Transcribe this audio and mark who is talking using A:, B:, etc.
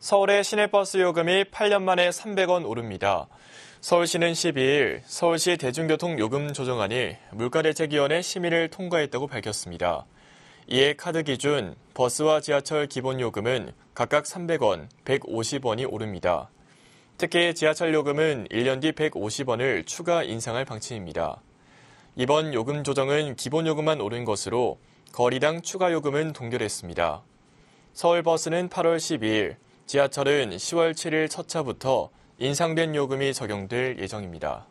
A: 서울의 시내버스 요금이 8년 만에 300원 오릅니다. 서울시는 12일 서울시 대중교통 요금 조정안이 물가대책위원회 심의를 통과했다고 밝혔습니다. 이에 카드 기준 버스와 지하철 기본 요금은 각각 300원, 150원이 오릅니다. 특히 지하철 요금은 1년 뒤 150원을 추가 인상할 방침입니다. 이번 요금 조정은 기본 요금만 오른 것으로 거리당 추가 요금은 동결했습니다. 서울버스는 8월 12일
B: 지하철은 10월 7일 첫 차부터 인상된 요금이 적용될 예정입니다.